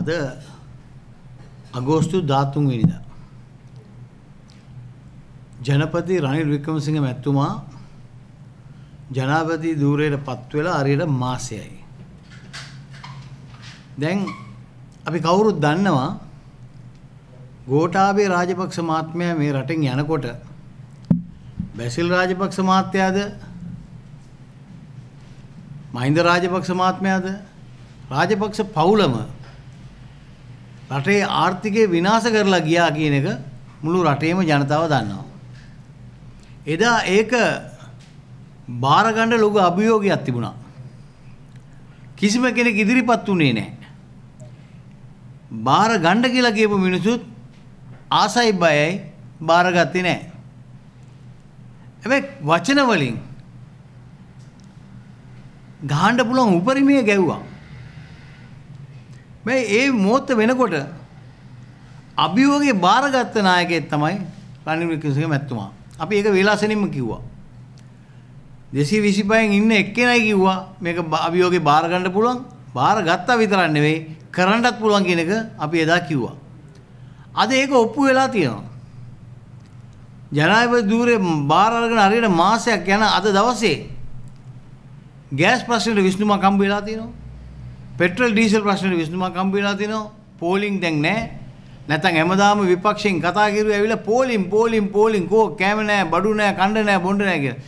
අද අගෝස්තු 13 වෙනිදා ජනපති රනිල් වික්‍රමසිංහ මැතිතුමා ජනාධිපති ධූරයට පත් වෙලා හරියට මාසයයි. දැන් අපි කවුරුත් දන්නවා ගෝඨාභය රාජපක්ෂ මහත්මයා මේ රටෙන් යනකොට බැසිල් රාජපක්ෂ මහත්තයාද මහින්ද රාජපක්ෂ මහත්මයාද රාජපක්ෂ පවුලම රටේ ආර්ථිකය විනාශ කරලා ගියා කියන එක මුළු රටේම ජනතාව දන්නවා. එදා ඒක බාරගන්න ලොකු අභියෝගයක් තිබුණා. කිසිම කෙනෙක් ඉදිරිපත් වුණේ නැහැ. බාර ගන්න කියලා කියපු මිනිසුත් ආසයි බයයි බාරගත්තේ නැහැ. හැබැයි වචන වලින් ගහන්න පුළුවන් උපරිමය ගැව්වා. මේ ඒ මොහොත වෙනකොට අභියෝගේ බාරගත්ත නායකයෙක් තමයි රනිල් වික්‍රමසිංහ මැතිතුමා. අපි ඒක වේලාසනින්ම කිව්වා. 225න් ඉන්න එක්කෙනයි කිව්වා මේක අභියෝගේ බාර ගන්න පුළුවන්. බාර ගත්තා විතරක් නෙවෙයි කරන්නත් පුළුවන් කියන එක අපි එදා කිව්වා. අද ඒක ඔප්පු වෙලා තියෙනවා. ජනාධිපති ධූරේ බාර අරගෙන හරියට මාසයක් යන අද දවසේ ගෑස් ප්‍රශ්නෙට විසඳුමක් හම්බ වෙලා තියෙනවා. පෙට්‍රල් ඩීසල් ප්‍රශ්නට විසඳුමක් හම්බ වෙලා තිනවා. පෝලිං දැන් නැහැ. නැත්නම් හැමදාම විපක්ෂයෙන් කතා කරුවේ ඇවිල්ලා පෝලිං පෝලිං පෝලිං කෝ කැම නැහැ, බඩු නැහැ, කණ්ඩ නැහැ, බොණ්ඩ නැහැ කියලා.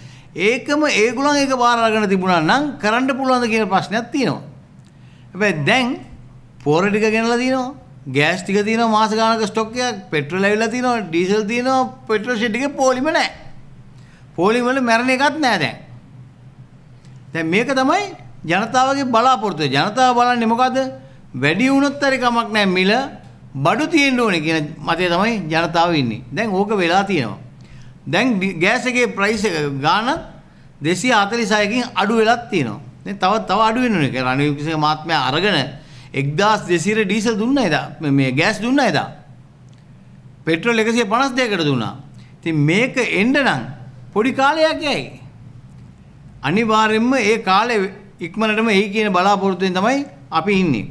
ඒකම ඒගොල්ලන් ඒක බාර අරගෙන තිබුණා නම් කරන්න පුළුවන්ද කියන ප්‍රශ්නයක් තියෙනවා. හැබැයි දැන් පොර ටික ගෙනලා තිනවා. ගෑස් ටික තියෙනවා මාස ගානක ස්ටොක් එකක්, පෙට්‍රල් ඇවිල්ලා තියෙනවා, ඩීසල් තියෙනවා, පෙට්‍රල් ෂෙඩ් එකේ පොලිම නැහැ. පොලිම වල මැරණ එකක් නැහැ දැන්. දැන් මේක තමයි ජනතාවගේ බලාපොරොත්තුව. ජනතාව බලන්නේ මොකද්ද? වැඩි වුණොත් හරි කමක් නැහැ මිල බඩු තියෙන්න ඕනේ කියන මතය තමයි ජනතාව ඉන්නේ. දැන් ඕක වෙලා තියෙනවා. දැන් ගෑස් එකේ ප්‍රයිස් එක ගාන 246කින් අඩු වෙලා තියෙනවා. දැන් තව තව අඩු වෙනවා නේ. රණවීර කිසික මහත්මයා අරගෙන 1200 ඩීසල් දුන්නා එදා. මේ ගෑස් දුන්නා එදා. පෙට්‍රල් 152කට දුන්නා. ඉතින් මේක එන්න නම් පොඩි කාලයක් යයි. අනිවාර්යයෙන්ම ඒ කාලේ ඉක්මනටම එයි කියන බලාපොරොත්තුවෙන් තමයි අපි ඉන්නේ.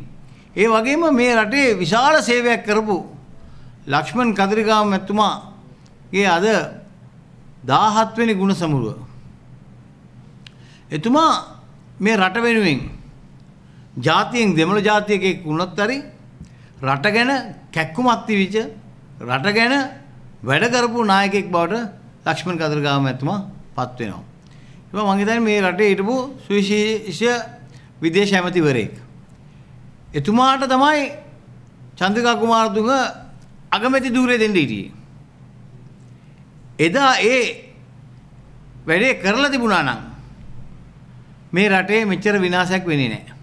ඒ වගේම මේ රටේ විශාල සේවයක් කරපු ලක්ෂ්මන් කදිරිකාම එතුමාගේ අද 17 වෙනි ගුණ සමුරුව. එතුමා මේ රට වෙනුවෙන් ජාතියෙන් දෙමළ ජාතියකෙක් වුණත් හරි රට ගැන කැක්කුමක් තිවිච්ච රට ගැන වැඩ කරපු නායකයෙක් බවට ලක්ෂ්මන් කදිරිකාම එතුමා පත් වෙනවා. ඉතින් මම හිතන්නේ මේ රටේ හිටපු සුවිශේෂ විදේශ ඇමතිවරයෙක්. එතුමාට තමයි චන්ද්‍රිකා කුමාරතුංග අගමැති ධූරය දෙන්න හිටියේ. එදා ඒ වැඩේ කරලා තිබුණා නම් මේ රටේ මෙච්චර විනාශයක් වෙන්නේ නැහැ.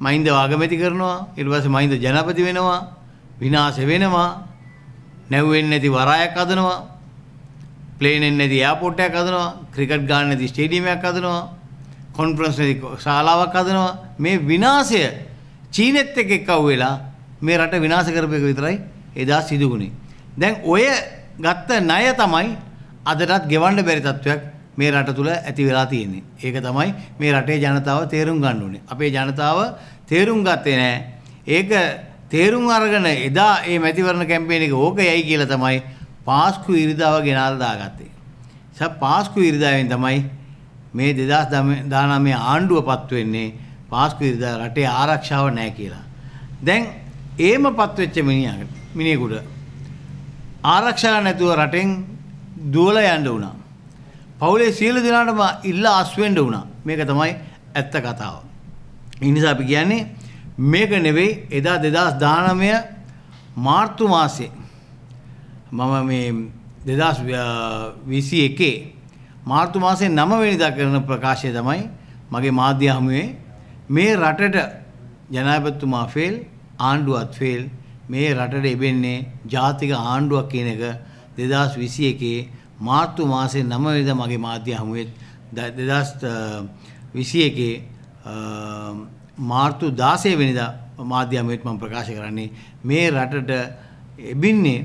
මහින්ද වාගමැති කරනවා, ඊට පස්සේ මහින්ද ජනපති වෙනවා, විනාශ වෙනවා, නැව්වෙන්නේ නැති වරායක් හදනවා, ප්ලේන් එන්නේ නැති එයාපෝට් එකක් හදනවා, ක්‍රිකට් ගාන්න ඇති ස්ටේඩියමයක් හදනවා කොන්ෆරන්ස් ශාලාවක් හදනවා මේ විනාශය චීනෙත් එක්ක එක්කව වෙලා මේ රට විනාශ කරපු එක විතරයි එදා සිදු වුණේ. දැන් ඔය ගත්ත ණය තමයි අදටත් ගෙවන්න බැරි තත්වයක් මේ රට තුල ඇති වෙලා තියෙන්නේ. ඒක තමයි මේ රටේ ජනතාව තේරුම් ගන්න ඕනේ. අපේ ජනතාව තේරුම් ගත්තේ නැහැ. ඒක තේරුම් අරගෙන එදා මේ මැතිවරණ කැම්පේන් එක ඕක යයි කියලා තමයි පාස්කු ඉරිදාව ගෙනාලා දාගත්තේ. සර් පාස්කු ඉරිදාවෙන් තමයි මේ 2019 ආණ්ඩුව පත් වෙන්නේ පාස්කු ඉරිදා රටේ ආරක්ෂාව නැහැ කියලා. දැන් ඒම පත් වෙච්ච මිනිහකට මිනිහෙකුට ආරක්ෂාව නැතුව රටෙන් දුවලා යන්න වුණා. පවුලේ සියලු දෙනාටම ඉල්ල අස්වෙන්න වුණා. මේක තමයි ඇත්ත කතාව. ඒ නිසා අපි කියන්නේ මේක නෙවෙයි එදා 2019 මාර්තු මාසේ මම මේ දෙදස් විසි එකේ මාර්තු මාසේ නමවෙනිදා කරන ප්‍රකාශය තමයි මගේ මාධ්‍ය හමුවේ මේ රටට ජනාධිපතිතුමා ෆේල් ආණ්ඩුවත් ෆේල් මේ රටට එබෙන්නේ ජාතික ආණ්ඩුවක් කියන එක 2021 මාර්තු මාසේ 9 වෙනිදා මගේ මාධ්‍ය හමුවෙත් 2021 මාර්තු 16 වෙනිදා මාධ්‍ය හමුවෙත් මම ප්‍රකාශ කරන්නේ මේ රටට එබින්නේ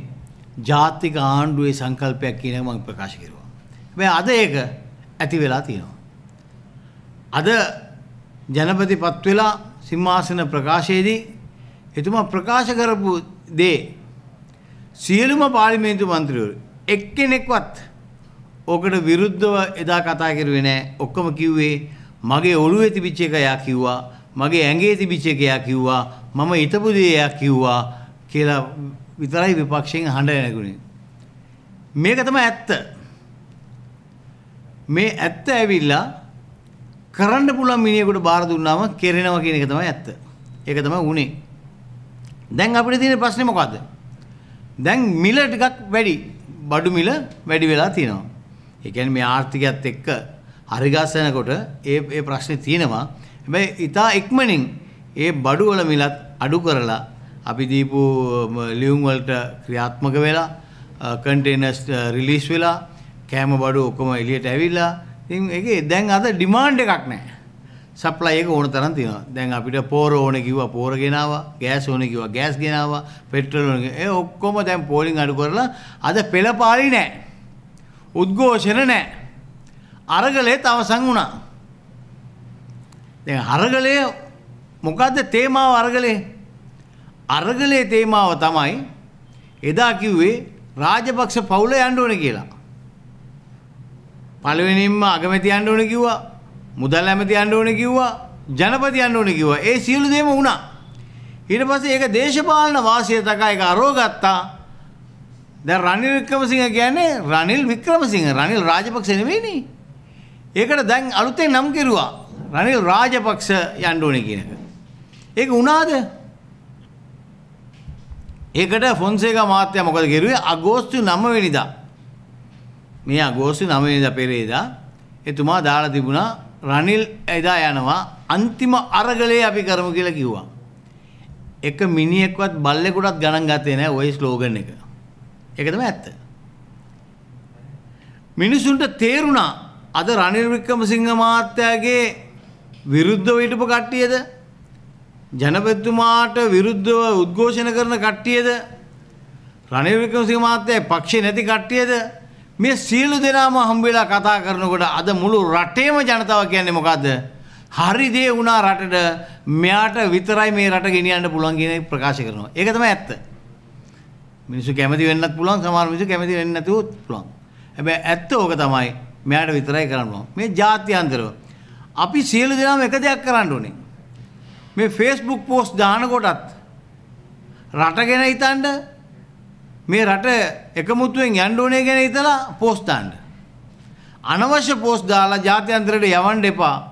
ජාතික ආණ්ඩුවේ සංකල්පයක් කියන එක මම ප්‍රකාශ කරුවා. මේ අද ඒක ඇති වෙලා තියෙනවා. අද ජනපතිපත් වෙලා සිංහාසන ප්‍රකාශයේදී එතුමා ප්‍රකාශ කරපු දේ සියලුම පාර්ලිමේන්තු මන්ත්‍රීවරු එක්කෙනෙක්වත් ඕකට විරුද්ධව එදා කතා කරුවේ නැහැ. ඔක්කොම කිව්වේ මගේ ඔළුවේ තිබිච්ච එක එයා කිව්වා. මගේ ඇඟේ තිබිච්ච එක එයා කිව්වා. මම හිතපු දේ එයා කිව්වා කියලා විතරයි විපක්ෂයෙන් හඬ නැගුණේ. මේක තමයි ඇත්ත. මේ ඇත්ත ඇවිල්ලා කරන්න පුළුවන් මිනිහෙකුට බාර දුන්නාම කෙරෙනවා කියන එක තමයි ඇත්ත. ඒක තමයි උනේ. දැන් අපිට තියෙන ප්‍රශ්නේ මොකද්ද? දැන් මිල ටිකක් වැඩි. බඩු මිල වැඩි වෙලා තියෙනවා. ඒ කියන්නේ මේ ආර්ථිකයත් එක්ක හරි ගස්සනකොට ඒ ඒ ප්‍රශ්නේ තියෙනවා. හැබැයි ඊට ඉක්මනින් ඒ බඩු වල මිලත් අඩු කරලා අපි දීපු ලියුම් වලට ක්‍රියාත්මක වෙලා කන්ටේනර්ස් රිලීස් වෙලා කෑම බඩු ඔක්කොම එළියට ඇවිල්ලා ඉතින් ඒකේ දැන් අද ඩිමාන්ඩ් එකක් නැහැ. සප්ලයි එක ඕන තරම් තියෙනවා. දැන් අපිට පෝර ඕනේ කිව්වා පෝර ගෙනාවා, ගෑස් ඕනේ කිව්වා ගෑස් ගෙනාවා, පෙට්‍රල් ඕනේ. ඒ ඔක්කොම දැන් පෝලිං අඩු කරලා අද පෙළපාලි නැහැ. උද්ඝෝෂණ නැහැ. අරගලෙත් අවසන් වුණා. දැන් අරගලය මොකද්ද තේමාව අරගලේ? අරගලේ තේමාව තමයි එදා කිව්වේ රාජපක්ෂ පවුල යන්න ඕන කියලා. පළවෙනියෙන්ම අගමැති යන්න ඕන කිව්වා. මුදල් ඇමති යන්න ඕන කිව්වා. ජනපති යන්න ඕන කිව්වා. ඒ සියලු දේම වුණා. ඊට පස්සේ ඒක දේශපාලන වාසිය තකා ඒක අරෝගත්තා. දැන් රනිල් වික්‍රමසිංහ කියන්නේ රනිල් වික්‍රමසිංහ රනිල් රාජපක්ෂ නෙවෙයිනේ. ඒකට දැන් අලුතෙන් නම් කෙරුවා. රනිල් රාජපක්ෂ යන්න ඕනේ කියන එක. ඒක වුණාද? ඒකට ෆොන්සේක මහත්තයා මොකද කෙරුවේ අගෝස්තු 9 වෙනිදා මේ අගෝස්තු 9 වෙනිදා පෙරේදා එතුමා දාලා තිබුණා රනිල් එදා යනවා අන්තිම අරගලේ අපි කරමු කියලා කිව්වා. එක මිනිහෙක්වත් බල්ලෙකුටත් ගණන් ගත්තේ නැහැ ওই ස්ලෝගන් එක. ඒක තමයි ඇත්ත. මිනිසුන්ට තේරුණා අද රනිල් වික්‍රමසිංහ මහත්තයාගේ විරුද්ධව හිටපු කට්ටියද ජනපතිතුමාට විරුද්ධව උද්ඝෝෂණ කරන කට්ටියද රනිල් වික්‍රමසිංහ මහත්තයා පක්ෂේ නැති කට්ටියද මේ සියලු දෙනාම හම්බ වෙලා කතා කරනකොට අද මුළු රටේම ජනතාව කියන්නේ මොකද්ද? හරි දේ වුණා රටට මෙයාට විතරයි මේ රට ගෙනියන්න පුළුවන් කියන ප්‍රකාශ කරනවා. ඒක තමයි ඇත්ත. මිනිස්සු කැමති වෙන්නත් පුළුවන් සමහර මිනිස්සු කැමති වෙන්නේ නැතුවත් පුළුවන්. හැබැයි ඇත්ත ඕක තමයි මෙයාට විතරයි කරන්න මේ ජාත්‍යන්තරව අපි සියලු දෙනාම එක දෙයක් කරන්න ඕනේ. මේ ෆේස්බුක් පෝස්ට් දානකොටත් රටගෙන හිතන්න මේ රට එකමුතුවෙන් යන්න ඕනේ ගැන හිතලා පෝස්ට් දාන්න. අනවශ්‍ය පෝස්ට් දාලා ජාත්‍යන්තරයට යවන්න එපා.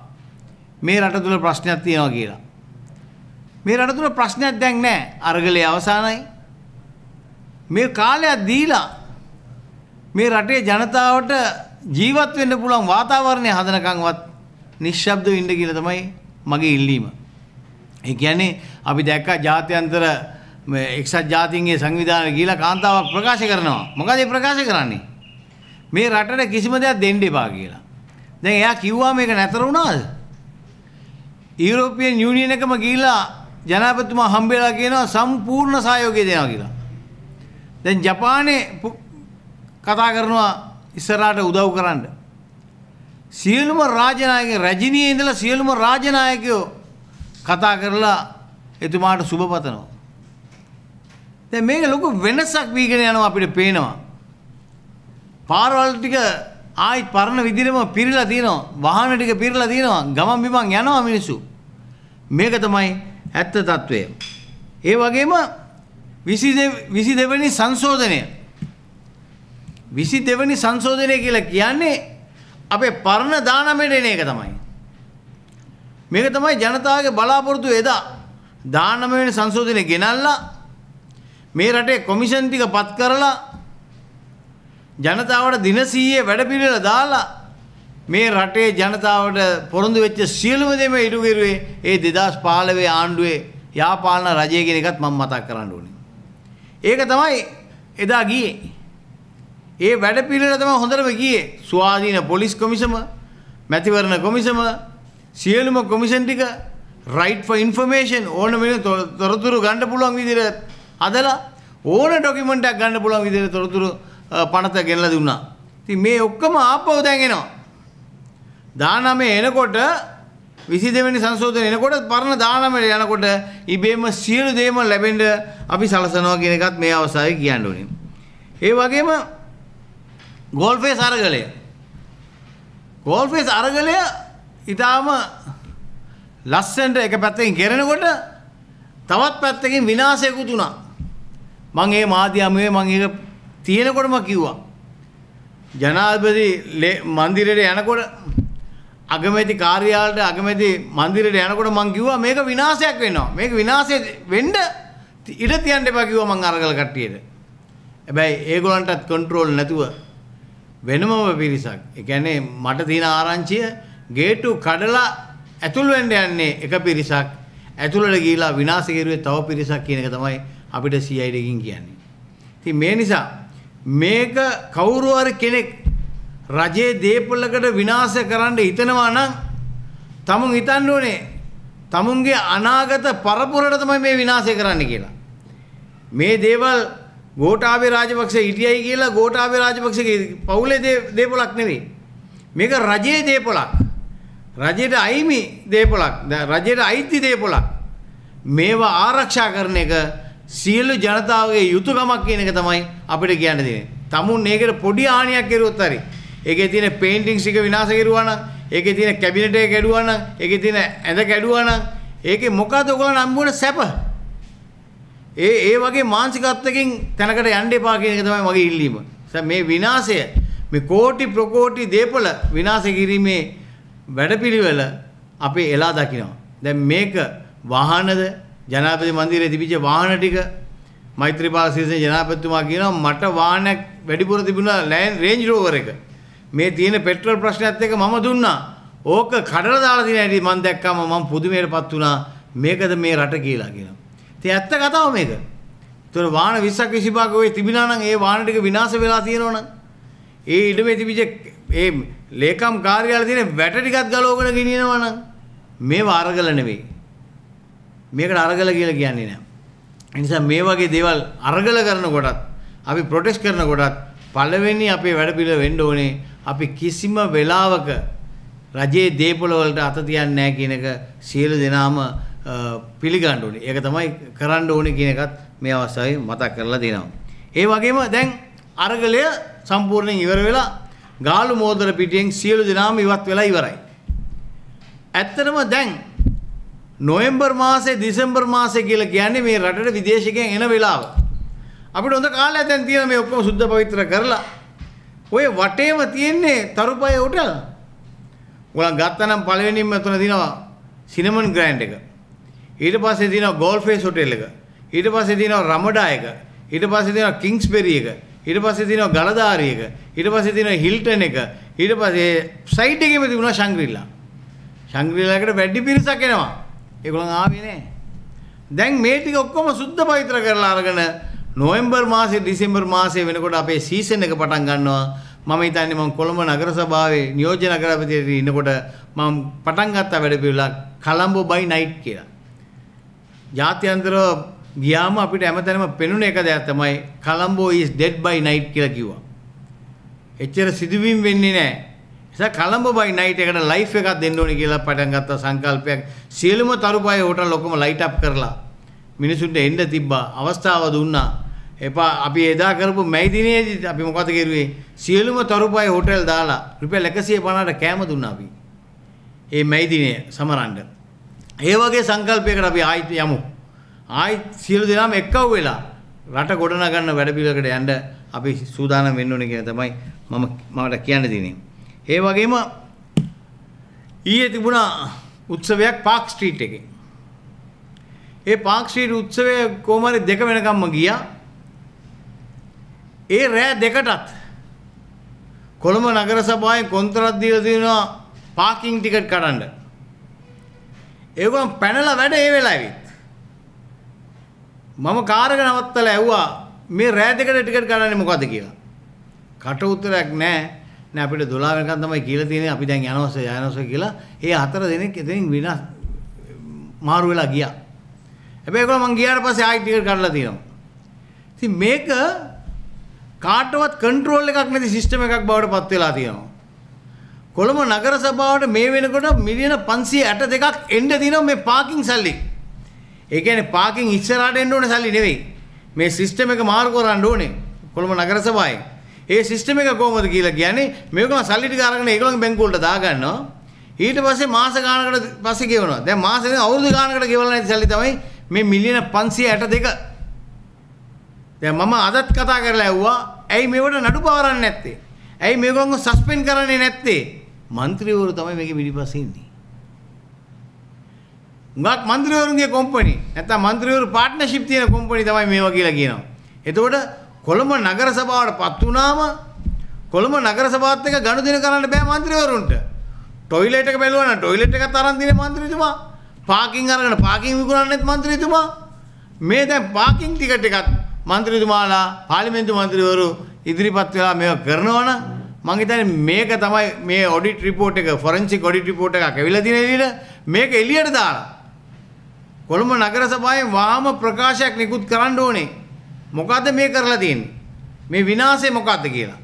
මේ රට තුල ප්‍රශ්නයක් තියෙනවා කියලා. මේ රට තුල ප්‍රශ්නයක් දැන් නැහැ. අරගලයේ අවසానයි. මේ කාලයක් දීලා මේ රටේ ජනතාවට ජීවත් වෙන්න පුළුවන් වාතාවරණය හදනකන්වත් නිශ්ශබ්දව ඉන්න කියලා තමයි මගේ ඉල්ලීම. ඒ කියන්නේ අපි දැක්ක ජාත්‍යන්තර එක්සත් ජාතීන්ගේ සංවිධානය ගිහිලා කාන්තාවක් ප්‍රකාශ කරනවා. මොකද ඒ ප්‍රකාශ කරන්නේ? මේ රටට කිසිම දෙයක් දෙන්න එපා කියලා. දැන් එයා කිව්වා මේක නැතර වුණාද? යුරෝපියන් යුනියන් එකම ගිහිලා ජනාධිපතිතුමා හම්බෙලා කියනවා සම්පූර්ණ සහයෝගය දෙනවා කියලා. දැන් ජපානයේ කතා කරනවා ඉස්සරහට උදව් කරන්න. සියලුම රාජනායක රජිනියේ ඉඳලා සියලුම රාජනායකයෝ කතා කරලා එතුමාට සුබ පතනවා. දැන් මේක ලොකු වෙනසක් වීගෙන යනවා අපිට පේනවා. පාරවල් ටික ආයිත් පරණ විදිහම පිරලා තියෙනවා. වාහන ටික පිරලා තියෙනවා. ගමන් බිමන් යනවා මිනිස්සු. මේක තමයි ඇත්ත తත්වය. ඒ වගේම 22 වෙනි සංශෝධනය 22 වෙනි සංශෝධනය කියලා කියන්නේ අපේ පරණ දානමෙට එන එක තමයි. මේක තමයි ජනතාවගේ බලාපොරොත්තු එදා දානම වෙන සංශෝධනය ගෙනල්ලා මේ රටේ කොමිෂන් ටික පත් කරලා ජනතාවට දින 100 වැඩපිළිවෙල දාලා මේ රටේ ජනතාවට පොරොන්දු වෙච්ච සියලුම දේම ඉටු කෙරුවේ ඒ 2015 ආණ්ඩුවේ යාපාලන රජය කියන එකත් මම මතක් කරන්න ඕනේ. ඒක තමයි එදා ගියේ. ඒ වැඩ පිළිවෙල තමයි හොඳටම ගියේ. ස්වාධීන පොලිස් කොමිසම, මැතිවරණ කොමිසම, සියලුම කොමිෂන් ටික රයිට් ෆෝ ඉන්ෆර්මේෂන් ඕන වෙන තොරතුරු ගන්න පුළුවන් විදිහට හදලා ඕන ඩොකියුමන්ට් එකක් ගන්න පුළුවන් විදිහට තොරතුරු පනත ගෙනලා දුන්නා. ඉතින් මේ ඔක්කොම ආපහු දැන් එනවා. 19 එනකොට 22 වෙනි සංශෝධනය එනකොට පරණ 19 යනකොට ඉබේම සියලු දේම ලැබෙන්න අපි සලසනවා කියන එකත් මේ අවස්ථාවේ කියන්න ඕනේ. ඒ වගේම ගෝල්ෆේස් අරගලය. ගෝල්ෆේස් අරගලය ඉතාම ලස්සන්ට එක පැත්තකින් ගෙරෙනකොට තවත් පැත්තකින් විනාශයකුත් වුණා. මං ඒ මාධ්‍යමයේ මං ඒක තියෙනකොටම කිව්වා. ජනාධිපති මන්දිරයට යනකොට අගමැති කාර්යාලයට අගමැති මන්දිරයට යනකොට මං කිව්වා මේක විනාශයක් වෙනවා. මේක විනාශය වෙන්න ඉඩ තියන්න එපා කිව්වා මං අරගල කට්ටියට. හැබැයි ඒගොල්ලන්ටත් කන්ට්‍රෝල් නැතුව වෙනමම පිරිසක්. ඒ කියන්නේ මට තියෙන ආරංචිය ගේට්ටු කඩලා ඇතුල් වෙන්න යන්නේ එක පිරිසක් ඇතුළට ගිහිලා විනාශ කෙරුවේ තව පිරිසක් කියන එක තමයි අපිට CID එකකින් කියන්නේ. ඉතින් මේ නිසා මේක කවුරු හරි කෙනෙක් රජයේ දේපලකට විනාශ කරන්න හිතනවා නම් තමුන් හිතන්න ඕනේ තමුන්ගේ අනාගත පරපුරට තමයි මේ විනාශය කරන්න කියලා. මේ දේවල් ගෝඨාභය රාජපක්ෂ හිටියයි කියලා ගෝඨාභය රාජපක්ෂගේ පවුලේ දේපලක් නෙවෙයි. මේක රජයේ දේපලක්. රජයට අයිමි දේපොලක් රජයට අයිති දේපොලක් මේවා ආරක්ෂා කරන එක සියලු ජනතාවගේ යුතුයකමක් කියන එක තමයි අපිට කියන්න තියෙන්නේ. tamun ඒකට පොඩි හානියක් කෙරුවොත් හරි. ඒකේ තියෙන পেইන්ටින්ග්ස් එක විනාශ කෙරුවා නම්, ඒකේ තියෙන කැබිනට් එක කැඩුවා නම්, ඒකේ තියෙන ඇඳ කැඩුවා නම්, ඒකේ මොකද ඔයගොල්ලෝ නම් සැප. ඒ ඒ වගේ මානසිකත්වකින් තැනකට යන්න එපා කියන එක තමයි මගේ ඉල්ලීම. මේ විනාශය මේ කෝටි ප්‍රකෝටි දේපල විනාශ කිරීමේ වැඩපිළිවෙල අපි එලා දකිනවා. දැන් මේක වාහනද ජනාධිපති මන්දිරයේ තිබිච්ච වාහන ටික මෛත්‍රීපාල සිරිසේන ජනාධිපතිතුමා කියනවා මට වාහනයක් වැඩිපුර තිබුණා රේන්ජ් රෝවර් එක. මේ තියෙන පෙට්‍රල් ප්‍රශ්නයත් එක්ක මම දුන්නා. ඕක කඩලා දාලා තියෙන හැටි මම දැක්කම මම පුදුමයටපත් වුණා. මේකද මේ රට කියලා කියනවා. ඉතින් ඇත්ත කතාව මේක. ඒතර වාහන 20ක් 25ක ඔය තිබුණා නම් ඒ වාහන ටික විනාශ වෙලා තියෙනවනම් ඒ ඉඩමේ තිබිච්ච ඒ ලේකම් කාර්යාලය තියෙන වැට ටිකත් ගලවගෙන ගෙනියනවා නම් මේව අරගල නෙවෙයි. මේකට අරගල කියලා කියන්නේ නෑ. ඒ නිසා මේ වගේ දේවල් අරගල කරනකොටත් අපි ප්‍රොටෙස්ට් කරනකොටත් පළවෙනි අපේ වැඩ පිළිවෙල වෙන්න ඕනේ අපි කිසිම වෙලාවක රජයේ දේපොළ වලට අත තියන්නේ නැහැ කියන එක සියලු දෙනාම පිළිගන්න ඕනේ. ඒක තමයි කරන්න ඕනේ කියන එකත් මේ අවස්ථාවේ මතක් කරලා දෙනවා. ඒ වගේම දැන් අරගලය සම්පූර්ණයෙන් ඉවර වෙලා ගාලු මෝදල පිටියෙන් සියලු දෙනාම ඉවත් වෙලා ඉවරයි. ඇත්තටම දැන් නොවැම්බර් මාසේ දිසැම්බර් මාසේ කියලා කියන්නේ මේ රටට විදේශිකයන් එන වෙලාව. අපිට හොඳ කාලයක් දැන් තියෙන මේ ඔක්කොම සුද්ධ පවිත්‍ර කරලා ඔය වටේම තියෙන්නේ තරුපය හොටල්. ඔයගොල්ලන් ගත්තනම් පළවෙනිම එතන තියෙනවා සිනමන් ග්‍රෑන්ඩ් එක. ඊට පස්සේ තියෙනවා ගෝල්ෆේස් හොටෙල් එක. ඊට පස්සේ තියෙනවා රමඩා එක. ඊට පස්සේ තියෙනවා කිංස්බෙරි එක. ඊට පස්සේ තියෙනවා ගලදාරි එක ඊට පස්සේ තියෙනවා හිල්ටන් එක ඊට පස්සේ සයිට් එකේම තිබුණා ශංග්‍රීලා ශංග්‍රීලාකට වැඩි පිරිසක් එනවා ඒගොල්ලන් ආවේ නෑ දැන් මේ ටික ඔක්කොම සුද්ධ පවිත්‍ර කරලා අරගෙන නොවැම්බර් මාසේ දෙසැම්බර් මාසේ වෙනකොට අපේ සීසන් එක පටන් ගන්නවා මම හිතන්නේ මම කොළඹ නගර සභාවේ නියෝජ්‍ය නගරපතියට ඉන්නකොට මම පටන් ගත්තා වැඩ පිළිවෙලක් කලම්බෝ බයි නයිට් කියලා. ජාත්‍යන්තර ගියාම අපිට හැමතැනම පෙනුන එක දෙයක් තමයි කලම්බෝ is dead by night කියලා කිව්වා. එච්චර සිදුවීම් වෙන්නේ නැහැ. නිසා කලම්බෝ by night එකට ලයිෆ් එකක් දෙන්න ඕනේ කියලා පටන් ගත්ත සංකල්පයක් සියලුම තරුපය හෝටල් ඔක්කොම ලයිට් අප් කරලා මිනිසුන්ට එන්න තිබ්බා. අවස්ථාව දුන්නා. එපා අපි එදා කරපු මැයි දිනේදී අපි මොකද කරුවේ? සියලුම තරුපය හෝටල් දාලා රුපියල් 150ට කෑම දුන්නා අපි. ඒ මැයි දිනේ සමරන්න. ඒ වගේ සංකල්පයකට අපි ආයිත් යමු. ආයිත් සියලු දෙනාම එක්කව වෙලා රට ගොඩනගන්න වැඩපිළිවෙලකට යන්න අපි සූදානම් වෙන්න ඕනේ කියලා තමයි මම මමට කියන්න දෙන්නේ. ඒ වගේම ඊයේ තිබුණා උත්සවයක් පාක් ස්ට්‍රීට් එකේ. ඒ පාක් ස්ට්‍රීට් උත්සවය කොහොම හරි දෙක වෙනකම්ම ගියා. ඒ රෑ දෙකටත් කොළඹ නගර සභාවෙන් කොන්ත්‍රාත් දීලා තියෙනවා පාකින් ටිකට් කඩන්න. ඒගොල්ලන් පැනලා වැඩ ඒ වෙලාවෙත් මම කාර් එක නවත්තලා ඇව්වා මේ රෑ දෙකට ටිකට් ගන්නන්නේ මොකද්ද කියලා. කට උත්තරයක් නැහැ. නෑ අපිට 12 වෙනකන් තමයි කියලා තියෙන්නේ අපි දැන් යනවස යනවස කියලා. ඒ හතර දෙනෙක් එතනින් විනාශ මාරු වෙලා ගියා. හැබැයි ඒගොල්ලෝ මං ගියාට පස්සේ ආයෙත් ටිකට් කඩලා තියෙනවා. ඉතින් මේක කාටවත් කන්ට්‍රෝල් එකක් නැති සිස්ටම් එකක් බවට පත් වෙලා තියෙනවා. කොළඹ නගර සභාවට මේ වෙනකොට මිලියන 562ක් එන්න දිනව මේ පාකින් සල්ලි. ඒ කියන්නේ පාකින් ඉස්සරහට එන්න ඕනේ සල්ලි නෙවෙයි. මේ සිස්ටම් එක මාරු කරන්න ඕනේ කොළඹ නගර සභාවෙන්. ඒ සිස්ටම් එක කොහොමද කියලා කියන්නේ මේගොල්ලෝ සල්ලි ටික අරගෙන ඒගොල්ලන්ගේ බැංකු වලට දාගන්නවා. ඊට පස්සේ මාස ගාණකට පස්සේ ගෙවනවා. දැන් මාසෙ අවුරුදු ගාණකට ගෙවලා නැති සල්ලි තමයි මේ මිලියන 562. දැන් මම අදත් කතා කරලා ඇහුවා ඇයි මේවට නඩු පවරන්නේ නැත්තේ? ඇයි මේගොල්ලෝ සස්පෙන්ඩ් කරන්නේ නැත්තේ? മന്ത്രിවරු තමයි මේකේ පිටිපස්සේ ඉන්නේ. හුඟක් මන්ත්‍රීවරුන්ගේ කොම්පැනි නැත්නම් මන්ත්‍රීවරු පාර්ට්නර්ෂිප් තියෙන කොම්පැනි තමයි මේවා කියලා කියනවා. එතකොට කොළඹ නගර සභාවට පත් වුණාම කොළඹ නගර සභාවත් එක්ක ගනුදෙනු කරන්න බෑ මන්ත්‍රීවරුන්ට. ටොයිලට් එක බැලුවා නම් ටොයිලට් එකත් අරන් දිනේ මන්ත්‍රීතුමා. පාකින් අරගෙන පාකින් විකුණන්නෙත් මන්ත්‍රීතුමා. මේ දැන් පාකින් ටිකට් එකත් මන්ත්‍රීතුමාලා පාර්ලිමේන්තු මන්ත්‍රීවරු ඉදිරිපත් වෙලා මේවා කරනවා නම් මං හිතන්නේ මේක තමයි මේ ඔඩිට් රිපෝට් එක ෆොරන්සික් ඔඩිට් රිපෝට් එකක් ඇවිල්ලා දින එළියට මේක එළියට දාලා කොළඹ නගර සභාවේ වාම ප්‍රකාශයක් නිකුත් කරන්න ඕනේ. මොකද්ද මේ කරලා තියෙන්නේ? මේ විනාශය මොකද්ද කියලා.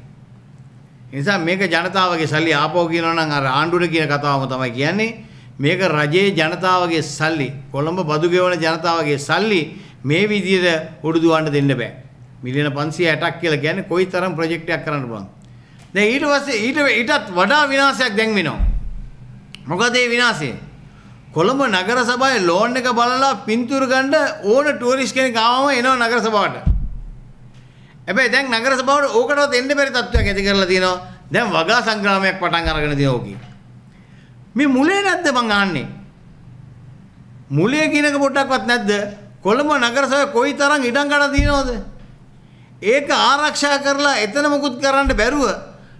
නිසා මේක ජනතාවගේ සල්ලි ආපෝ කියනවා නම් අර ආණ්ඩුවට කියන කතාවම තමයි කියන්නේ. මේක රජයේ ජනතාවගේ සල්ලි, කොළඹ බදු ගෙවන ජනතාවගේ සල්ලි මේ විදිහට උඩුදුවන්න දෙන්න බෑ. මිලියන 560ක් කියලා කියන්නේ කොයිතරම් ප්‍රොජෙක්ට් එකක් කරන්න පුළුවන්ද? දැන් ඊට පස්සේ ඊට ඊටත් වඩා විනාශයක් දැන් වෙනවා. මොකද මේ විනාශය? කොළඹ නගර සභාවේ ලෝන් එක බලලා පින්තූර ගන්න ඕන ටූරිස්ට් කෙනෙක් ආවම එනවා නගර සභාවට. හැබැයි දැන් නගර සභාවට ඕකටවත් එන්න බැරි තත්ත්වයක් ඇති කරලා තියෙනවා. දැන් වගා සංග්‍රාමයක් පටන් අරගෙන තියෙනවා ඕකේ. මේ මුලේ නැද්ද මං අහන්නේ? මුලේ කියනක පොඩක්වත් නැද්ද? කොළඹ නගර සභාවේ කොයි තරම් ඉඩම් ගන්න තියෙනවද? ඒක ආරක්ෂා කරලා එතන මුකුත් කරන්න බැරුව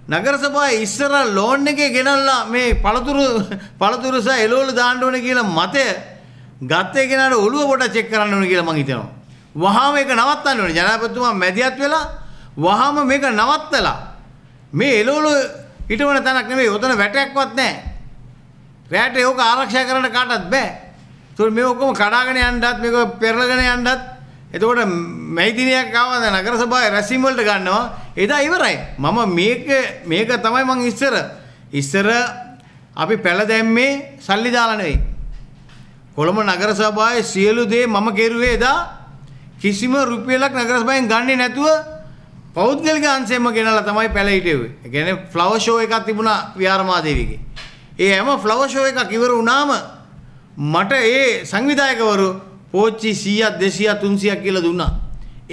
නගරසභා ඉස්සර ලෝන් එකේ ගෙනල්ලා මේ පළතුරු පළතුරු සහ එළවලු දාන්න ඕනේ කියලා මතය ගත්තේ කෙනාට ඔළුව පොඩ චෙක් කරන්න ඕනේ කියලා මම හිතනවා. වහාම ඒක නවත්තන්න ඕනේ. ජනාධිපතිතුමා මැදිහත් වෙලා වහාම මේක නවත්තලා මේ එළවලු හිටවන තැනක් නෙමෙයි. උතන වැටයක්වත් නැහැ. රැට යෝක ආරක්ෂා කරන්න කාටවත් බෑ. ඒතකොට මේ ඔක්කොම කඩාගෙන යන්නත් මේක පෙරලගෙන යන්නත් එතකොට මෛදිනියක් ආවද නගර සභාවේ රැස්වීම වලට ගන්නවා. එදා ඉවරයි. මම මේක මේක තමයි මං ඉස්සර ඉස්සර අපි පැළ දැම්මේ සල්ලි දාලා නෙවෙයි. කොළඹ නගර සභාවේ සියලු දේ මම කෙරුවේ එදා කිසිම රුපියලක් නගර සභාවෙන් ගන්නේ නැතුව පෞද්ගලික අංශයෙන්ම ගෙනලා තමයි පැළ හිටියුවේ. ඒ කියන්නේ ෆ්ලවර් ෂෝ එකක් තිබුණා විහාරමාදේවිගේ. ඒ හැම ෆ්ලවර් ෂෝ එකක් ඉවර වුණාම මට ඒ සංවිධායකවරු පෝච්චි 100ක් 200ක් 300ක් කියලා දුන්නා.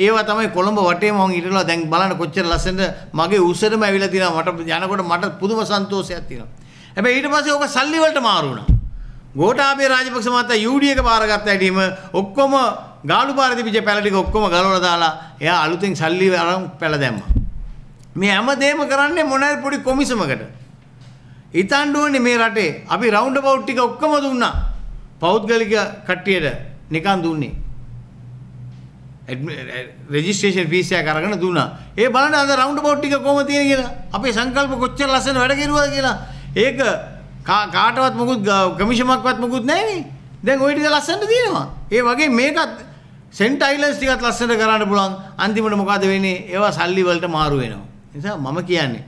ඒවා තමයි කොළඹ වටේ මම ඉරලා දැන් බලන්න කොච්චර ලස්සනද මගේ උසරම ඇවිල්ලා තියෙනවා මට යනකොට මට පුදුම සන්තෝෂයක් තියෙනවා. හැබැයි ඊට පස්සේ ඕක සල්ලි වලට මාරු වුණා. ගෝඨාභය රාජපක්ෂ මහතා යූඩී එක බාරගත්ත හැටිම ඔක්කොම ගාලු පාර තිබිච්ච පැල ටික ඔක්කොම ගලවලා දාලා එයා අලුතෙන් සල්ලි අරන් පැල දැම්මා. මේ හැමදේම කරන්නේ මොනවාරි පොඩි කොමිසමකට. හිතන්න ඕනේ මේ රටේ අපි රවුන්ඩ් අබවුට් ටික ඔක්කොම දුන්නා. පෞද්ගලික කට්ටියට නිකන් දුන්නේ. රෙජිස්ට්‍රේෂන් ෆීස් එකක් අරගෙන දුන්නා. ඒ බලන්න අද රවුන්ඩ් බෝට් ටික කොහොමද තියෙන්නේ කියලා. අපේ සංකල්ප කොච්චර ලස්සන වැඩ කෙරුවද කියලා. ඒක කාටවත් මොකුත් කමිෂමක්වත් මොකුත් නැහැනේ. දැන් ওই ටික ලස්සනට තියෙනවා. ඒ වගේ මේකත් සෙන්ට් අයිලන්ඩ්ස් ටිකත් ලස්සනට කරන්න පුළුවන්. අන්තිමට මොකද වෙන්නේ? ඒවා සල්ලි වලට මාරු වෙනවා. නිසා මම කියන්නේ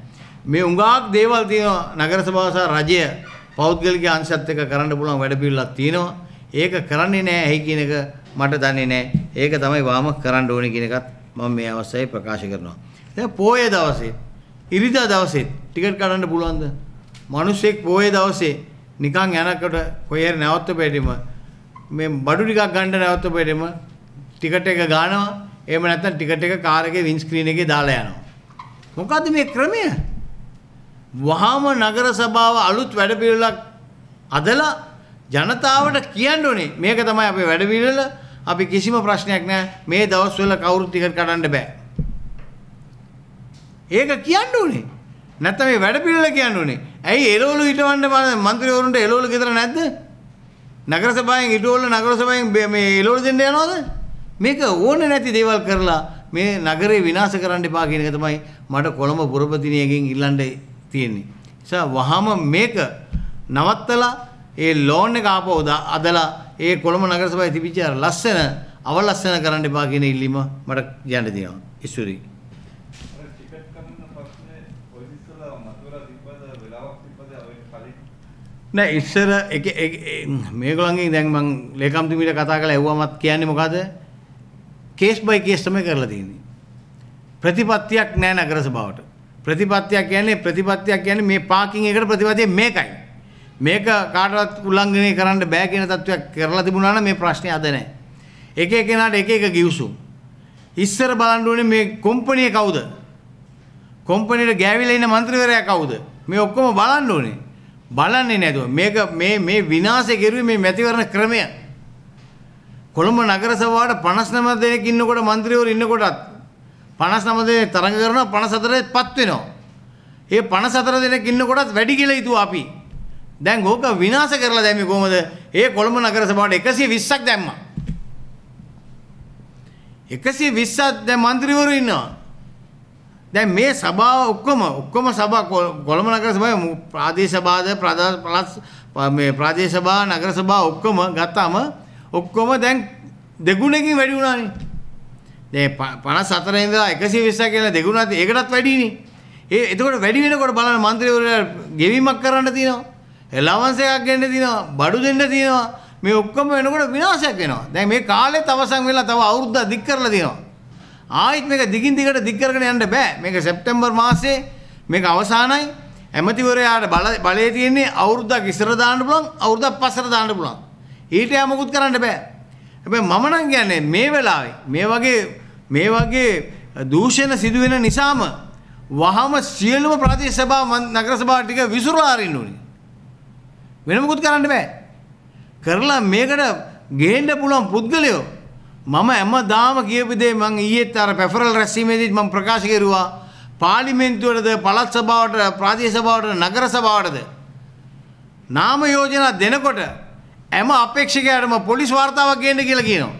මේ උඟාක් දේවල් තියෙනවා නගර සභාව සහ රජය පෞද්ගලික අංශත් එක්ක කරන්න පුළුවන් වැඩ පිළිවෙලක් තියෙනවා. ඒක කරන්නේ නැහැ ඇයි කියන එක මට දන්නේ නැහැ. ඒක තමයි වාම කරන්න ඕනේ කියන එකත් මම මේ අවස්ථාවේ ප්‍රකාශ කරනවා. දැන් පොයේ දවසේ ඉරිදා දවසේ ටිකට් කඩන්න පුළුවන්ද? මිනිස්සෙක් පොයේ දවසේ නිකන් යනකොට කොහේ නැවත බැරිම මේ බඩු ටිකක් ගන්න නැවත බැරිම ටිකට් එක ගන්නවා. එහෙම නැත්නම් ටිකට් එක කාර් එකේ වින්ස්ක්‍රීන් එකේ දාලා යනවා. මොකද්ද මේ ක්‍රමය? වහාම නගර සභාව අලුත් වැඩ පිළිවෙලක් අදලා ජනතාවට කියන්න ඕනේ මේක තමයි අපේ වැඩපිළිවෙල අපි කිසිම ප්‍රශ්නයක් නෑ මේ දවස්වල කවුරුත් ටිකට් කඩන්න බෑ. ඒක කියන්න ඕනේ. නැත්නම් මේ වැඩ පිළිවෙල කියන්න ඕනේ. ඇයි එළවලු හිටවන්න മന്ത്രിවරුන්ට එළවලු ගෙදර නැද්ද? නගර සභාවෙන් ඉටෝල නගර සභාවෙන් මේ එළවලු දෙන්න යනවද? මේක ඕනේ නැති දේවල් කරලා මේ නගරේ විනාශ කරන්න එපා කියන එක තමයි මට කොළඹ පුරපතිනියගෙන් ඉල්ලන්න තියෙන්නේ. ඒ නිසා වහම මේක නවත්තලා ඒ ලෝන් එක ආපහු අදලා ඒ කොළඹ නගරසභාවේ තිබිච්ච අර ලස්සන අවලස්සන කරන්න එපා කියන ඉල්ලීම මට යන්න දෙනවා. ඉසුරි. නෑ ඉස්සර එක මේගොල්ලන්ගෙන් දැන් මම ලේකම්තුමීට කතා කරලා ඇහුවමත් කියන්නේ මොකද? කේස් බයි කේස් තමයි කරලා තියෙන්නේ. ප්‍රතිපත්තියක් නෑ නගර සභාවට. ප්‍රතිපත්තියක් කියන්නේ ප්‍රතිපත්තියක් කියන්නේ මේ පාකින් එකට ප්‍රතිපත්තිය මේකයි. මේක කාටවත් උල්ලංඝනය කරන්න බෑ කියන තත්වයක් කරලා තිබුණා නම් මේ ප්‍රශ්නේ අද නැහැ. එක එක කෙනාට එක එක ගිවිසුම්. ඉස්සර බලන්න ඕනේ මේ කොම්පැනි කවුද? කොම්පැනිට ගෑවිලා ඉන්න മന്ത്രിවරයා කවුද? මේ ඔක්කොම බලන්න ඕනේ. බලන්නේ නැතුව මේක මේ මේ විනාශය කෙරුවේ මේ මැතිවරණ ක්‍රමය. කොළඹ නගර සභාවට 59 දෙනෙක් ඉන්නකොට മന്ത്രിවරු ඉන්නකොටත් 59 දෙනෙක් තරඟ කරනවා 54 පත් වෙනවා. ඒ 54 දෙනෙක් ඉන්නකොටත් වැඩි කියලා හිතුවා අපි. දැන් ඕක විනාශ කරලා දැම්මේ කොහමද? ඒ කොළඹ නගර සභාවට 120ක් දැම්මා. 120ක් දැන් മന്ത്രിවරු ඉන්නවා. දැන් මේ සභාව ඔක්කොම ඔක්කොම සභා කොළඹ නගර සභාවේ ප්‍රාදේශ සභාද ප්‍රදේශ මේ ප්‍රාදේශ සභා නගර සභා ඔක්කොම ගත්තාම ඔක්කොම දැන් දෙගුණකින් වැඩි වුණානේ. දැන් 54 ඉඳලා 120 කියලා දෙගුණත් ඒකටත් වැඩිනේ. ඒ එතකොට වැඩි වෙනකොට බලන්න മന്ത്രിවරුලා ගෙවීමක් කරන්න තියෙනවා. එලවන්ස එකක් ගන්න තියෙනවා බඩු දෙන්න තියෙනවා මේ ඔක්කොම වෙනකොට විනාශයක් වෙනවා. දැන් මේ කාලේ තවසන් වෙලා තව අවුරුද්දක් දික් කරලා තියෙනවා. ආයිත් මේක දිගින් දිගට දික් කරගෙන යන්න බෑ. මේක සැප්තැම්බර් මාසේ මේක අවසానයි. ඇමතිවරයාට බලය තියෙන්නේ අවුරුද්දක් ඉස්සර දාන්න පුළුවන් අවුරුද්දක් පස්සට දාන්න පුළුවන්. ඊට යා මොකුත් කරන්න බෑ. හැබැයි මම නම් කියන්නේ මේ වෙලාවේ මේ වගේ මේ වගේ දූෂණ සිදුවෙන නිසාම වහම සියලුම ප්‍රාදේශ සභා නගර සභා ටික විසුරුවා අරින්න ඕනේ. වෙන මොකුත් කරන්න බෑ. කරලා මේකට ගේන්න පුළුවන් පුද්ගලයෝ මම හැමදාම කියපු දේ මම ඊයේත් අර පැෆරල් රැස්වීමේදීත් මම ප්‍රකාශ කෙරුවා පාර්ලිමේන්තුවටද පළාත් සභාවට ප්‍රාදේශ සභාවට නගර සභාවටද නාම යෝජනා දෙනකොට හැම අපේක්ෂකයාටම පොලිස් වාර්තාවක් ගේන්න කියලා කියනවා.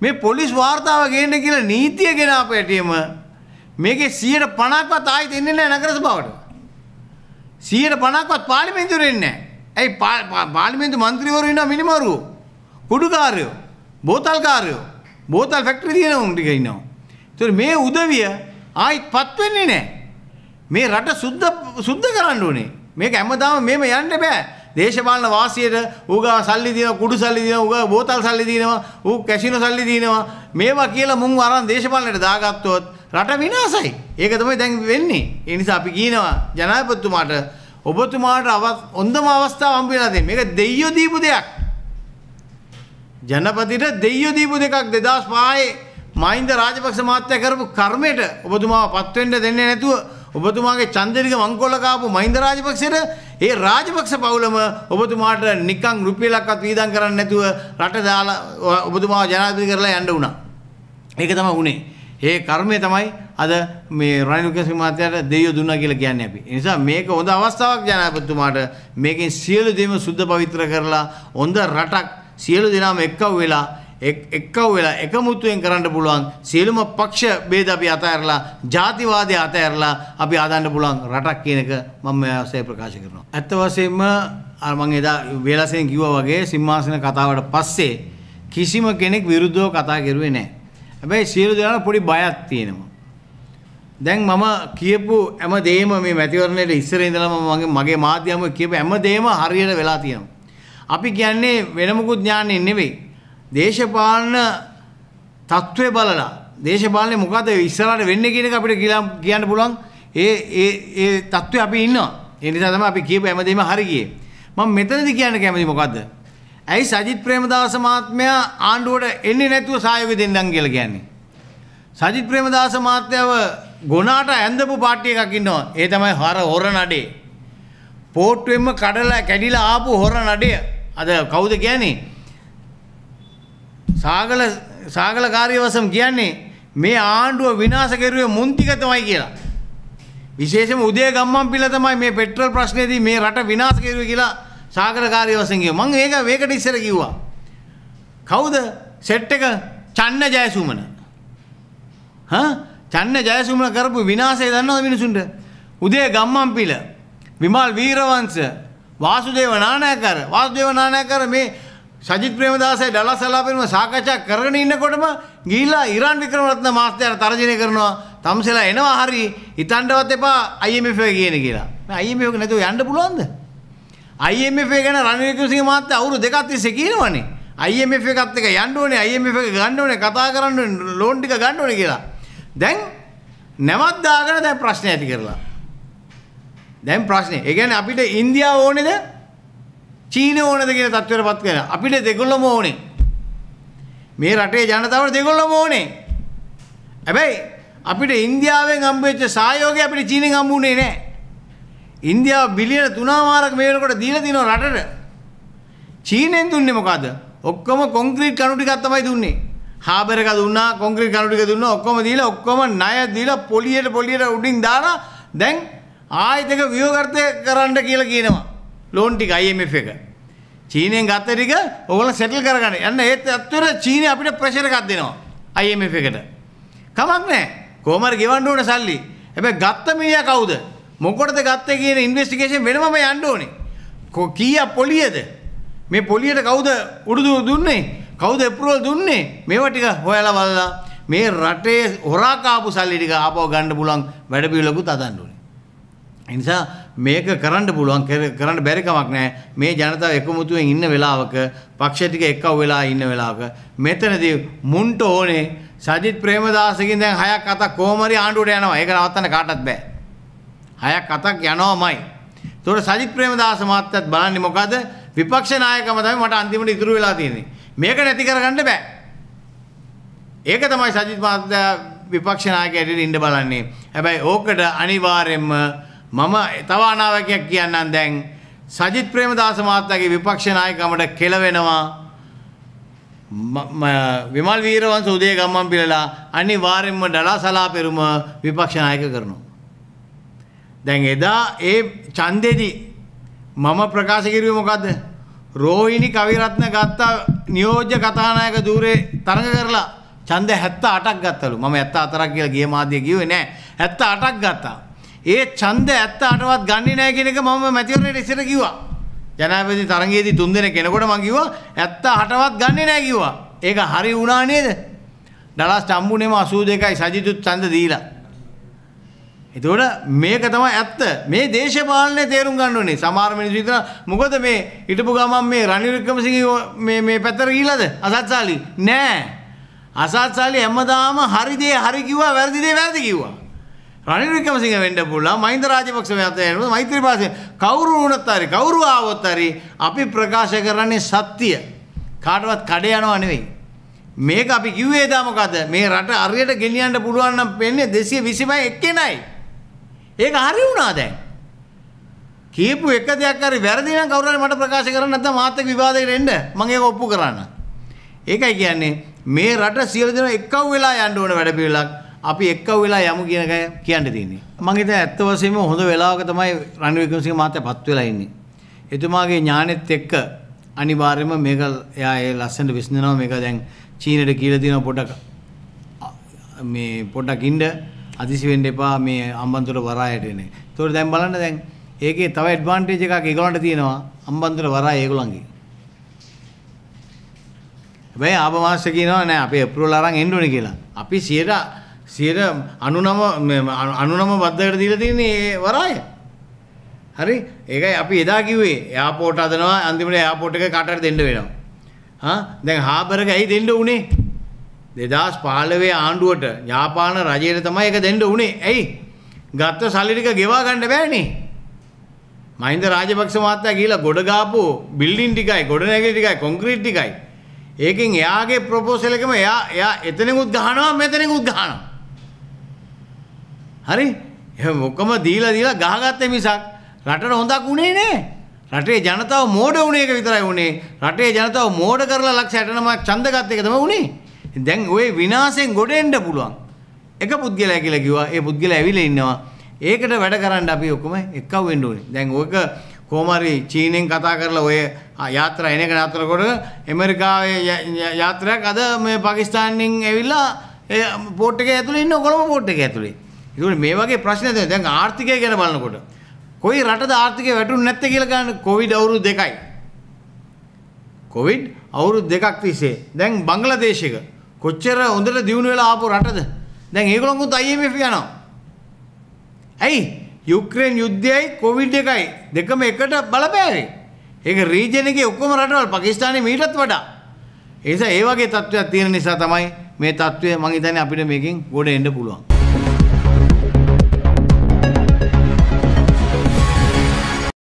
මේ පොලිස් වාර්තාව ගේන්න කියලා නීතිය ගෙන අපේටියම මේකේ 150ක්වත් ආයෙත් එන්නේ නැහැ නගර සභාවට. 150ක්වත් පාර්ලිමේන්තුවේ එන්නේ නැහැ. ඇයි පාලිමේන්තු මන්ත්‍රීවරු ඉන්නවා මිනිමරුවෝ. කුඩුකාරයෝ. බෝතල්කාරයෝ. බෝතල් ෆැක්ටරි තියෙන උන් ටික ඉන්නවා. ඒතර මේ උදවිය ආයිත්පත් වෙන්නේ නැහැ. මේ රට සුද්ධ සුද්ධ කරන්න ඕනේ. මේක හැමදාම මෙහෙම යන්න බෑ. දේශපාලන වාසියට ඌගා සල්ලි දෙනවා, කුඩු සල්ලි දෙනවා, ඌගා බෝතල් සල්ලි දෙනවා, ඌ කැසිනෝ සල්ලි දෙනවා. මේවා කියලා මුන් අරන් දේශපාලනයට දාගත්තොත් රට විනාසයි. ඒක තමයි දැන් වෙන්නේ. ඒ නිසා අපි කියනවා ජනාධිපතිතුමාට ඔබතුමාට අවස් හොඳම අවස්ථාව හම්බ වෙලා තියෙන. මේක දෙයියෝ දීපු දෙයක්. ජනපතිට දෙයියෝ දීපු දෙකක් 2005 මහින්ද රාජපක්ෂ මහත්තයා කරපු කර්මයට ඔබතුමාව පත් වෙන්න දෙන්නේ නැතුව ඔබතුමාගේ චන්දරික මංකොල්ල කාපු මහින්ද රාජපක්ෂට ඒ රාජපක්ෂ පවුලම ඔබතුමාට නිකන් රුපියලක්වත් වීදම් කරන්න නැතුව රට දාලා ඔබතුමාව ජනාධිපති කරලා යන්න වුණා. ඒක තමයි වුනේ. ඒ කර්මය තමයි අද මේ රනිල් වික්‍රමසිංහ මහත්තයාට දෙයියෝ දුන්නා කියලා කියන්නේ අපි. ඒ නිසා මේක හොඳ අවස්ථාවක් ජනාධිපතිතුමාට මේකෙන් සියලු දේම සුද්ධ පවිත්‍ර කරලා හොඳ රටක් සියලු දෙනාම එක්කව වෙලා එක්කව වෙලා එකමුතුයෙන් කරන්න පුළුවන් සියලුම පක්ෂ ભેද අපි අතහැරලා ජාතිවාදය අතහැරලා අපි හදන්න පුළුවන් රටක් කියන එක මම මේ අවස්ථාවේ ප්‍රකාශ කරනවා. ඇත්ත වශයෙන්ම අර මම එදා වේලාසෙන් කිව්වා වගේ සිම්මාසන කතාවට පස්සේ කිසිම කෙනෙක් විරුද්ධව කතා කරුවේ නැහැ. හැබැයි සියලු දෙනාට පොඩි බයක් තියෙනවා. දැන් මම කියපු හැම දෙයක්ම මේ මැතිවරණයට ඉස්සර ඉඳලම මගේ මගේ මාධ්‍යම කියපු හැම දෙයක්ම හරියට වෙලා තියෙනවා. අපි කියන්නේ වෙනමුකුත් ඥානෙ නෙවෙයි. දේශපාලන తත්වේ බලලා දේශපාලනේ මොකද ඉස්සරහට වෙන්නේ කියන එක අපිට කියන්න පුළුවන්. ඒ ඒ ඒ తත්වේ අපි ඉන්නවා. ඒ නිසා තමයි අපි කියපු හැම දෙයක්ම හරි ගියේ. මම මෙතනදි කියන්න කැමති මොකද්ද? ඇයි සජිත් ප්‍රේමදාස මහත්මයා ආණ්ඩුවට එන්නේ නැතුව සහයෝගය දෙන්නම් කියලා කියන්නේ? සජිත් ප්‍රේමදාස මහත්මයාව ගොනාට ඇන්දපු පාට්ටි එකක් ඉන්නවා. ඒ තමයි හර හොර නඩේ. පෝට්ටුවෙන්ම කඩලා කැඩිලා ආපු හොර නඩය. අද කවුද කියන්නේ? සාගල සාගල කාර්යවසම් කියන්නේ මේ ආණ්ඩුව විනාශ කෙරුවේ මුන්තික තමයි කියලා. විශේෂම උදේ ගම්මන් පිළ තමයි මේ පෙට්‍රල් ප්‍රශ්නයේදී මේ රට විනාශ කෙරුවේ කියලා සාගර කාර්යවසම් කිව්වා. මම ඒක මේකට ඉස්සර කිව්වා. කවුද? සෙට් එක චන්න ජයසුමන. හා චන්න ජයසුමන කරපු විනාශය දන්නවද මිනිසුන්ට? උදේ ගම්මන්පිල විමල් වීරවංශ වාසුදේව නානායකර වාසුදේව නානායකර මේ සජිත් ප්‍රේමදාසයි ඩලස් සලාපෙන්ම සාකච්ඡා කරගෙන ඉන්නකොටම ගිහිලා ඉරාන් වික්‍රමරත්න මාස්ටර් තරජනය කරනවා තම්සෙලා එනවා හරි හිතන්නවත් එපා IMF එක කියන කියලා. මේ IMF එක නැතුව යන්න පුළුවන්ද? IMF එක ගැන රනිල් වික්‍රමසිංහ මහත්තයා අවුරුදු දෙකක් තිස්සේ කියනවනේ. IMF එකත් එක යන්න ඕනේ IMF එක ගන්න ඕනේ කතා කරන්න ඕනේ ලෝන් ටික ගන්න ඕනේ කියලා. දැන් නැවත් දාගෙන දැන් ප්‍රශ්න ඇති කරලා. දැන් ප්‍රශ්නේ. ඒ කියන්නේ අපිට ඉන්දියාව ඕනේද? චීන ඕනේද කියන තත්ත්වයටපත් කරනවා. අපිට දෙගොල්ලම ඕනේ. මේ රටේ ජනතාවට දෙගොල්ලම ඕනේ. හැබැයි අපිට ඉන්දියාවෙන් හම්බෙච්ච සහයෝගය අපිට චීනෙන් හම්බුනේ නැහැ. ඉන්දියාව බිලියන 3.5ක් මේ වෙනකොට දීලා තිනවා රටට. චීනෙන් දුන්නේ මොකද්ද? ඔක්කොම කොන්ක්‍රීට් කණු ටිකක් තමයි දුන්නේ. හාබර් එක දුන්නා කොන්ක්‍රීට් කණු ටික දුන්නා ඔක්කොම දීලා ඔක්කොම ණය දීලා පොලියට පොලියට උඩින් දාලා දැන් ආයෙත් එක ව්‍යුහගතය කරන්න කියලා කියනවා ලෝන් ටික IMF එක. චීනෙන් ගත්ත ටික ඕගොල්ලෝ සෙටල් කරගන්න. යන්න ඒත් අත්තර චීනේ අපිට ප්‍රෙෂර් එකක් දෙනවා IMF එකට. කමක් නැහැ. කොහමද ගෙවන්න ඕන සල්ලි. හැබැයි ගත්ත මිනිහා කවුද? මොකටද ගත්තේ කියන ඉන්වෙස්ටිගේෂන් වෙනමම යන්න ඕනේ. කීයක් පොලියද? මේ පොලියට කවුද උඩුදු දුන්නේ? කවුද ඇප්‍රූවල් දුන්නේ? මේවා ටික හොයලා බලලා මේ රටේ හොරා කාපු සල්ලි ටික ආපහු ගන්න පුළුවන් වැඩ පිළිවෙලකුත් හදන්න ඕනේ. ඒ නිසා මේක කරන්න පුළුවන් කරන්න බැරි කමක් නැහැ. මේ ජනතාව එකමුතුවෙන් ඉන්න වෙලාවක පක්ෂ ටික එක්කව වෙලා ඉන්න වෙලාවක මෙතනදී මුන්ට ඕනේ සජිත් ප්‍රේමදාසගෙන් දැන් හයක් අතක් කොහොම හරි ආණ්ඩුවට යනවා. ඒක නවත්තන්න කාටවත් බෑ. හයක් අතක් යනවාමයි. ඒතකොට සජිත් ප්‍රේමදාස මහත්තයත් බලන්නේ මොකද? විපක්ෂ නායකම තමයි මට අන්තිමට ඉතුරු වෙලා තියෙන්නේ. මේක නැති කරගන්න බෑ. ඒක තමයි සජිත් මහත්තයා විපක්ෂ නායකයෙක් ඉන්න බලන්නේ. හැබැයි ඕකට අනිවාර්යයෙන්ම මම තව අනාවැකයක් කියන්නම් දැන් සජිත් ප්‍රේමදාස මහත්තයාගේ විපක්ෂ නායකකමට කෙලවෙනවා. විමල් වීරවංශ උදේ ගම්මන් පිළලා අනිවාර්යයෙන්ම ඩලාසලා පෙරම විපක්ෂ නායක කරනවා. දැන් එදා ඒ ඡන්දෙදි මම ප්‍රකාශ කිරුවේ මොකද්ද? රෝහිණි කවිරත්න ගත්තා නියෝජ්‍ය කතානායක ධූරේ තරඟ කරලා ඡන්ද 78ක් ගත්තලු. මම 74ක් කියලා ගිය මාධ්‍යය කිව්වේ නෑ. 78ක් ගත්තා. ඒ ඡන්ද 78වත් ගන්නේ නෑ කියන එක මම මැතිවරණයට ඉස්සර කිව්වා. ජනාධිපති තරඟයේදී තුන්දෙනෙක් එනකොට මම කිව්වා 78වත් ගන්නේ නෑ කිව්වා. ඒක හරි වුණා නේද? ඩලාස් ටම්බුනේම 82යි සජිතුත් ඡන්ද දීලා. එතකොට මේක තමයි ඇත්ත. මේ දේශපාලනය තේරුම් ගන්න ඕනේ. සමහර මිනිස්සු හිතනවා මොකද මේ හිටපු ගමන් මේ රනිල් වික්‍රමසිංහ මේ මේ පැත්තට ගිහිලාද? අසත්සාලි නෑ. අසත්සාලි හැමදාම හරි දේ හරි කිව්වා, වැරදි දේ වැරදි කිව්වා. රනිල් වික්‍රමසිංහ වෙන්න පුළුවන්, මහින්ද රාජපක්ෂ මෙතන වෙනවා, මෛත්‍රීපාසෙන් කවුරු වුණත් හරි, කවුරු ආවොත් හරි අපි ප්‍රකාශ කරන්නේ සත්‍ය. කාටවත් කඩේ යනවා නෙවෙයි. මේක අපි කිව්වේ දා මොකද? මේ රට අරියට ගෙනියන්න පුළුවන් නම් වෙන්නේ 225 එක්කෙනයි. ඒක හරි වුණා දැන්. කියපු එක දෙයක් හරි වැරදි නම් කවුරු හරි මට ප්‍රකාශ කරන්න නැත්නම් මාත් එක්ක විවාදයකට එන්න මම ඒක ඔප්පු කරන්න. ඒකයි කියන්නේ මේ රට සියලු දෙනා එක්කව වෙලා යන්න ඕන වැඩ පිළිලක් අපි එක්කව වෙලා යමු කියන එක කියන්න තියෙන්නේ. මම හිතන්නේ ඇත්ත වශයෙන්ම හොඳ වෙලාවක තමයි රනිල් වික්‍රමසිංහ මහත්තයාපත් වෙලා ඉන්නේ. එතුමාගේ ඥානෙත් එක්ක අනිවාර්යයෙන්ම මේක එයා ඒ ලස්සනට විසඳනවා මේක දැන් චීනෙට කියලා දෙනවා පොඩක් මේ පොඩක් ඉන්න අදිසි වෙන්න එපා මේ අම්බන්තොට වරායට එන. ඒතකොට දැන් බලන්න දැන් ඒකේ තව ඇඩ්වාන්ටේජ් එකක් ඒගොල්ලන්ට තියෙනවා අම්බන්තොට වරාය ඒගොල්ලන්ගේ. හැබැයි ආප මාස්ටර් කියනවා නෑ අපේ අප්‍රූවල් අරන් එන්න ඕනේ කියලා. අපි 100 99 99 බද්දකට දීලා තියෙන්නේ ඒ වරාය. හරි? ඒකයි අපි එදා කිව්වේ එයාපෝට් හදනවා අන්තිමට එයාපෝට් එක කාටට දෙන්න වෙනවා. හා දැන් හාබර් එක ඇයි දෙන්න උනේ? දෙදස් පාලවේ ආණ්ඩුවට ජාපාන රජයට තමයි එක දෙන්න උනේ ඇයි ගත්ත සල්ලිටික ගෙවා ගණ්ඩ බෑනේ මහින්ද රාජපක්ෂ මාත්තා කියලා ගොඩගාපු බිල්ඩින් ටිකයි ගොඩනැගිලි ටිකයි කොන්ක්‍රීට් ටිකයි ඒකෙන් එයාගේ ප්‍රොපෝසල් එකම එයා එයා එතනෙකුත් ගහනවා මෙතනෙකුත් ගහනවා හරි එහෙනම් මොකම දීලා දීලා ගහගත්තේ මිසක් රටට හොඳක් උනේ නෑ රටේ ජනතාව මෝඩ උනේ එක විතරයි උනේ රටේ ජනතාව මෝඩ කරලා ලක්ෂ 69ක් ඡන්ද ගත්ත එක තමයි උනේ දැන් ওই විනාශයෙන් ගොඩ එන්න පුළුවන්. එක පුද්ගලයා කියලා කිව්වා. ඒ පුද්ගලයා ඇවිල්ලා ඉන්නවා. ඒකට වැඩ කරන්න අපි ඔක්කොම එක්කව වෙන්න ඕනේ. දැන් ඔයක කොහමරි චීනෙන් කතා කරලා ඔය යාත්‍රා එන එක නතර කොට ඇමරිකාවේ යාත්‍රාවක් අද මේ පාකිස්තානෙන් ඇවිල්ලා ඒ පෝට් එකේ ඇතුලේ ඉන්න කොළඹ පෝට් එකේ ඇතුලේ. ඒකනේ මේ වගේ ප්‍රශ්න තියෙනවා. දැන් ආර්ථිකය ගැන බලනකොට කොයි රටද ආර්ථිකය වැටුනේ නැත්තේ කියලා ගන්න කොවිඩ් අවුරුදු දෙකයි. කොවිඩ් අවුරුදු දෙකක් තිස්සේ. දැන් බංග්ලාදේශයක කොච්චර හොඳට දියුණු වෙලා ආපු රටද? දැන් ඒගොල්ලොත් IMF යනවා. ඇයි? යුක්‍රේන් යුද්ධයයි කොවිඩ් එකයි දෙකම එකට බලපෑවේ. ඒක රීජන් එකේ ඔක්කොම රටවල් පාකිස්තානයේ මීටත් වඩා. ඒ නිසා ඒ වගේ තත්ත්වයක් තියෙන නිසා තමයි මේ තත්ත්වය මම හිතන්නේ අපිට මේකෙන් ගොඩ එන්න පුළුවන්.